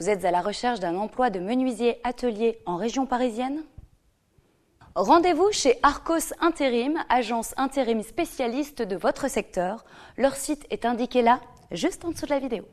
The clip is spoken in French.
Vous êtes à la recherche d'un emploi de menuisier atelier en région parisienne Rendez-vous chez Arcos Intérim, agence intérim spécialiste de votre secteur. Leur site est indiqué là, juste en dessous de la vidéo.